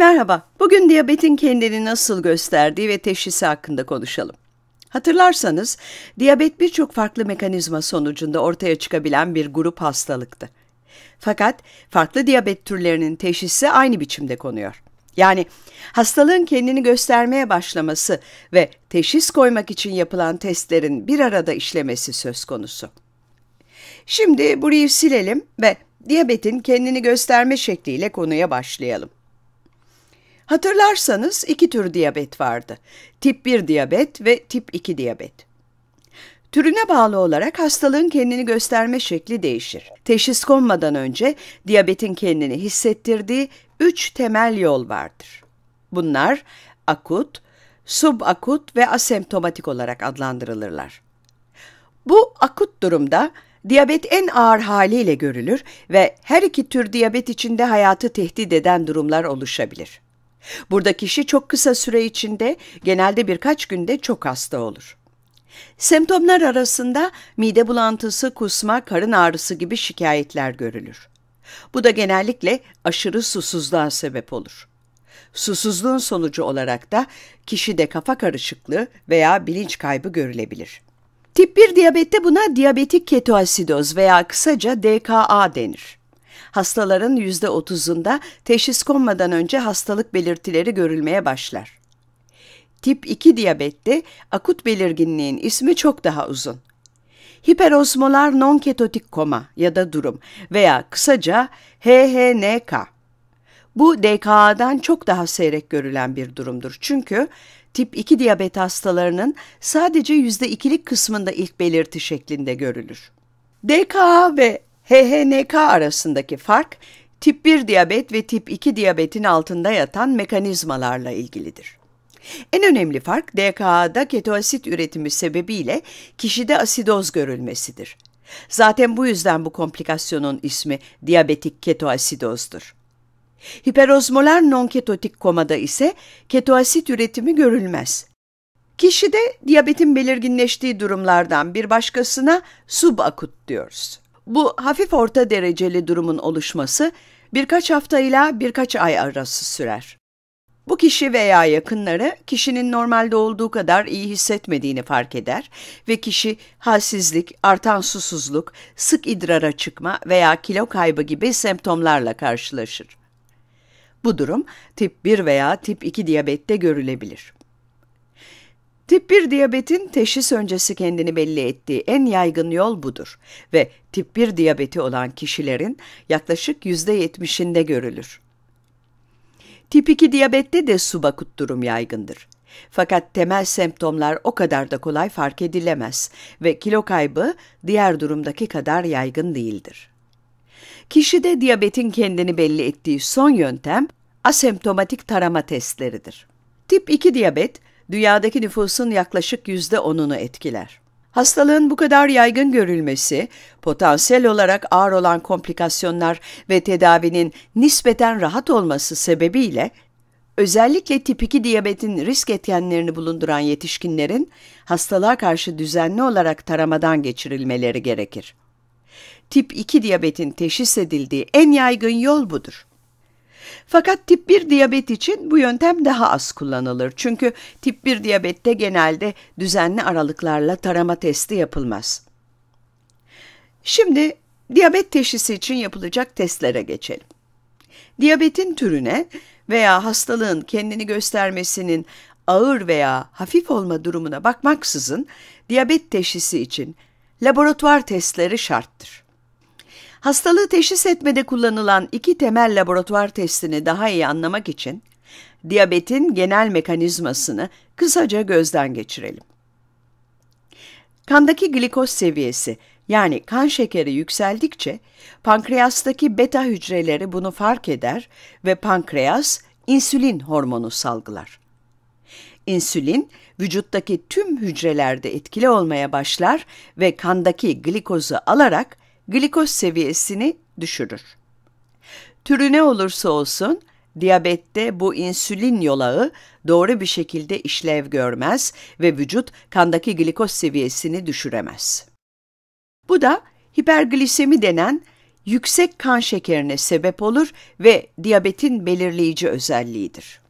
Merhaba, bugün diyabetin kendini nasıl gösterdiği ve teşhisi hakkında konuşalım. Hatırlarsanız, diyabet birçok farklı mekanizma sonucunda ortaya çıkabilen bir grup hastalıktı. Fakat farklı diyabet türlerinin teşhisi aynı biçimde konuyor. Yani hastalığın kendini göstermeye başlaması ve teşhis koymak için yapılan testlerin bir arada işlemesi söz konusu. Şimdi burayı silelim ve diyabetin kendini gösterme şekliyle konuya başlayalım. Hatırlarsanız iki tür diyabet vardı. Tip 1 diyabet ve tip 2 diyabet. Türüne bağlı olarak hastalığın kendini gösterme şekli değişir. Teşhis konmadan önce diyabetin kendini hissettirdiği üç temel yol vardır. Bunlar akut, subakut ve asemptomatik olarak adlandırılırlar. Bu akut durumda Diyabet en ağır haliyle görülür ve her iki tür diyabet içinde hayatı tehdit eden durumlar oluşabilir. Burada kişi çok kısa süre içinde, genelde birkaç günde çok hasta olur. Semptomlar arasında mide bulantısı, kusma, karın ağrısı gibi şikayetler görülür. Bu da genellikle aşırı susuzluğa sebep olur. Susuzluğun sonucu olarak da kişide kafa karışıklığı veya bilinç kaybı görülebilir. Tip 1 diyabette buna diyabetik ketoasidoz veya kısaca DKA denir hastaların %30'unda teşhis konmadan önce hastalık belirtileri görülmeye başlar. Tip 2 diyabette akut belirginliğin ismi çok daha uzun. Hiperosmolar nonketotik koma ya da durum veya kısaca HHNK. Bu DKA'dan çok daha seyrek görülen bir durumdur. Çünkü tip 2 diyabet hastalarının sadece %2'lik kısmında ilk belirti şeklinde görülür. DKA ve HHNK arasındaki fark tip 1 diyabet ve tip 2 diyabetin altında yatan mekanizmalarla ilgilidir. En önemli fark DKA'da ketoasit üretimi sebebiyle kişide asidoz görülmesidir. Zaten bu yüzden bu komplikasyonun ismi diyabetik ketoasidozdur. Hiperozmolar nonketotik komada ise ketoasit üretimi görülmez. Kişide diyabetin belirginleştiği durumlardan bir başkasına subakut diyoruz. Bu hafif orta dereceli durumun oluşması birkaç hafta ile birkaç ay arası sürer. Bu kişi veya yakınları kişinin normalde olduğu kadar iyi hissetmediğini fark eder ve kişi halsizlik, artan susuzluk, sık idrara çıkma veya kilo kaybı gibi semptomlarla karşılaşır. Bu durum tip 1 veya tip 2 diyabette görülebilir. Tip 1 diyabetin teşhis öncesi kendini belli ettiği en yaygın yol budur ve tip 1 diyabeti olan kişilerin yaklaşık %70'inde görülür. Tip 2 diyabette de subakut durum yaygındır. Fakat temel semptomlar o kadar da kolay fark edilemez ve kilo kaybı diğer durumdaki kadar yaygın değildir. Kişide diyabetin kendini belli ettiği son yöntem asemptomatik tarama testleridir. Tip 2 diyabet dünyadaki nüfusun yaklaşık yüzde onunu etkiler. Hastalığın bu kadar yaygın görülmesi, potansiyel olarak ağır olan komplikasyonlar ve tedavinin nispeten rahat olması sebebiyle özellikle tip 2 diyabetin risk etkenlerini bulunduran yetişkinlerin hastalığa karşı düzenli olarak taramadan geçirilmeleri gerekir. Tip 2 diyabetin teşhis edildiği en yaygın yol budur. Fakat tip 1 diyabet için bu yöntem daha az kullanılır. Çünkü tip 1 diyabette genelde düzenli aralıklarla tarama testi yapılmaz. Şimdi diyabet teşhisi için yapılacak testlere geçelim. Diyabetin türüne veya hastalığın kendini göstermesinin ağır veya hafif olma durumuna bakmaksızın diyabet teşhisi için laboratuvar testleri şarttır. Hastalığı teşhis etmede kullanılan iki temel laboratuvar testini daha iyi anlamak için diyabetin genel mekanizmasını kısaca gözden geçirelim. Kandaki glikoz seviyesi yani kan şekeri yükseldikçe pankreastaki beta hücreleri bunu fark eder ve pankreas insülin hormonu salgılar. İnsülin vücuttaki tüm hücrelerde etkili olmaya başlar ve kandaki glikozu alarak glikoz seviyesini düşürür. Türü ne olursa olsun diyabette bu insülin yolağı doğru bir şekilde işlev görmez ve vücut kandaki glikoz seviyesini düşüremez. Bu da hiperglisemi denen yüksek kan şekerine sebep olur ve diyabetin belirleyici özelliğidir.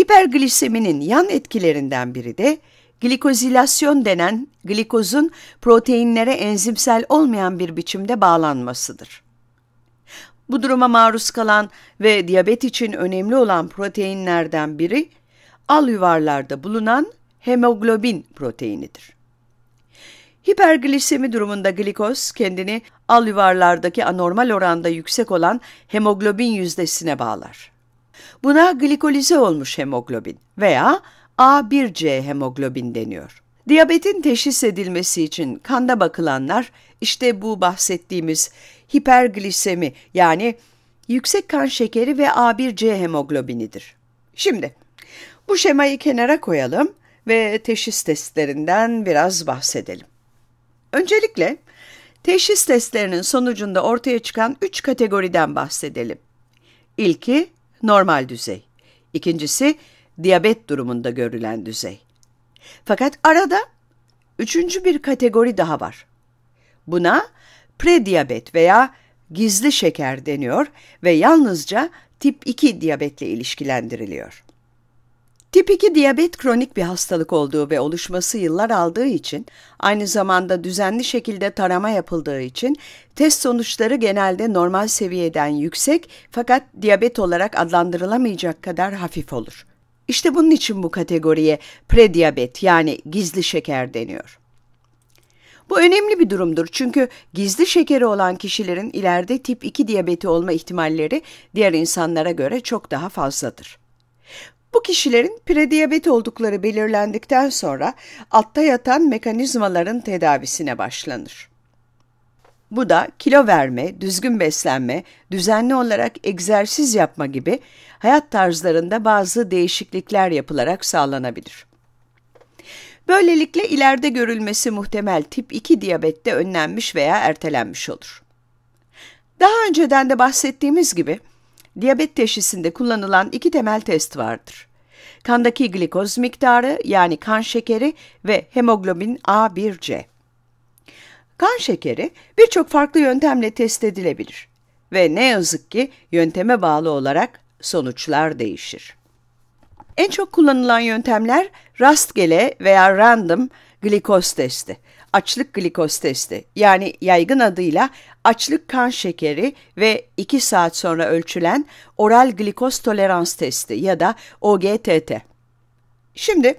Hipergliseminin yan etkilerinden biri de Glikozilasyon denen glikozun proteinlere enzimsel olmayan bir biçimde bağlanmasıdır. Bu duruma maruz kalan ve diyabet için önemli olan proteinlerden biri al yuvarlarda bulunan hemoglobin proteinidir. Hiperglisemi durumunda glikoz kendini al yuvarlardaki anormal oranda yüksek olan hemoglobin yüzdesine bağlar. Buna glikolize olmuş hemoglobin veya A1C hemoglobin deniyor. Diyabetin teşhis edilmesi için kanda bakılanlar işte bu bahsettiğimiz hiperglisemi yani yüksek kan şekeri ve A1C hemoglobinidir. Şimdi bu şemayı kenara koyalım ve teşhis testlerinden biraz bahsedelim. Öncelikle teşhis testlerinin sonucunda ortaya çıkan 3 kategoriden bahsedelim. İlki normal düzey, ikincisi diyabet durumunda görülen düzey. Fakat arada üçüncü bir kategori daha var. Buna prediyabet veya gizli şeker deniyor ve yalnızca tip 2 diyabetle ilişkilendiriliyor. Tip 2 diyabet kronik bir hastalık olduğu ve oluşması yıllar aldığı için, aynı zamanda düzenli şekilde tarama yapıldığı için test sonuçları genelde normal seviyeden yüksek fakat diyabet olarak adlandırılamayacak kadar hafif olur. İşte bunun için bu kategoriye prediyabet yani gizli şeker deniyor. Bu önemli bir durumdur çünkü gizli şekeri olan kişilerin ileride tip 2 diyabeti olma ihtimalleri diğer insanlara göre çok daha fazladır. Bu kişilerin prediyabet oldukları belirlendikten sonra altta yatan mekanizmaların tedavisine başlanır. Bu da kilo verme, düzgün beslenme, düzenli olarak egzersiz yapma gibi hayat tarzlarında bazı değişiklikler yapılarak sağlanabilir. Böylelikle ileride görülmesi muhtemel tip 2 diyabette önlenmiş veya ertelenmiş olur. Daha önceden de bahsettiğimiz gibi diyabet teşhisinde kullanılan iki temel test vardır. Kandaki glikoz miktarı yani kan şekeri ve hemoglobin A1C. Kan şekeri birçok farklı yöntemle test edilebilir ve ne yazık ki yönteme bağlı olarak sonuçlar değişir. En çok kullanılan yöntemler rastgele veya random glikoz testi, açlık glikoz testi yani yaygın adıyla açlık kan şekeri ve 2 saat sonra ölçülen oral glikoz tolerans testi ya da OGTT. Şimdi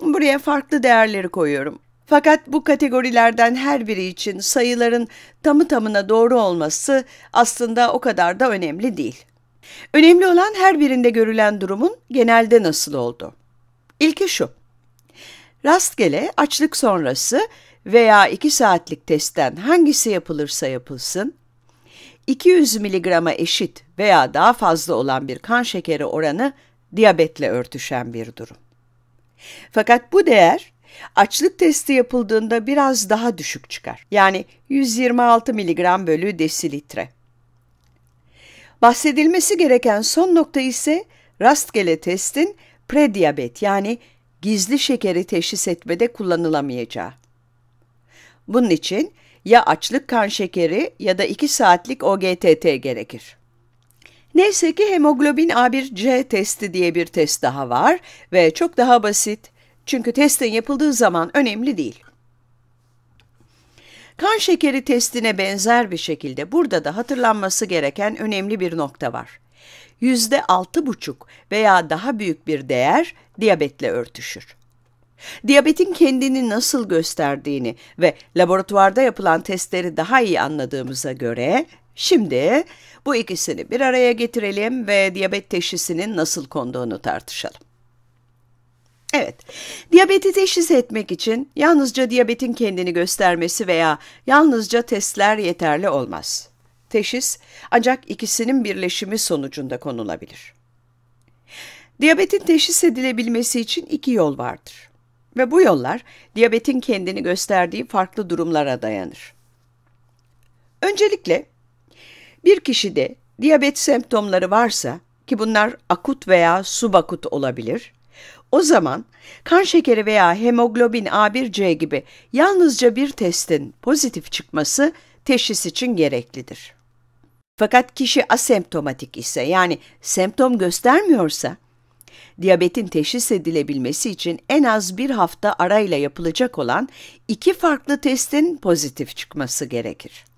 buraya farklı değerleri koyuyorum. Fakat bu kategorilerden her biri için sayıların tamı tamına doğru olması aslında o kadar da önemli değil. Önemli olan her birinde görülen durumun genelde nasıl oldu. İlki şu. Rastgele açlık sonrası veya 2 saatlik testten hangisi yapılırsa yapılsın, 200 miligrama eşit veya daha fazla olan bir kan şekeri oranı diyabetle örtüşen bir durum. Fakat bu değer açlık testi yapıldığında biraz daha düşük çıkar. Yani 126 mg bölü desilitre. Bahsedilmesi gereken son nokta ise rastgele testin prediyabet yani gizli şekeri teşhis etmede kullanılamayacağı. Bunun için ya açlık kan şekeri ya da 2 saatlik OGTT gerekir. Neyse ki hemoglobin A1C testi diye bir test daha var ve çok daha basit. Çünkü testin yapıldığı zaman önemli değil. Kan şekeri testine benzer bir şekilde burada da hatırlanması gereken önemli bir nokta var. %6,5 veya daha büyük bir değer diyabetle örtüşür. Diyabetin kendini nasıl gösterdiğini ve laboratuvarda yapılan testleri daha iyi anladığımıza göre şimdi bu ikisini bir araya getirelim ve diyabet teşhisinin nasıl konduğunu tartışalım. Evet, diyabeti teşhis etmek için yalnızca diyabetin kendini göstermesi veya yalnızca testler yeterli olmaz. Teşhis ancak ikisinin birleşimi sonucunda konulabilir. Diyabetin teşhis edilebilmesi için iki yol vardır. Ve bu yollar diyabetin kendini gösterdiği farklı durumlara dayanır. Öncelikle bir kişide diyabet semptomları varsa ki bunlar akut veya subakut olabilir, o zaman kan şekeri veya hemoglobin A1C gibi yalnızca bir testin pozitif çıkması teşhis için gereklidir. Fakat kişi asemptomatik ise yani semptom göstermiyorsa diyabetin teşhis edilebilmesi için en az bir hafta arayla yapılacak olan iki farklı testin pozitif çıkması gerekir.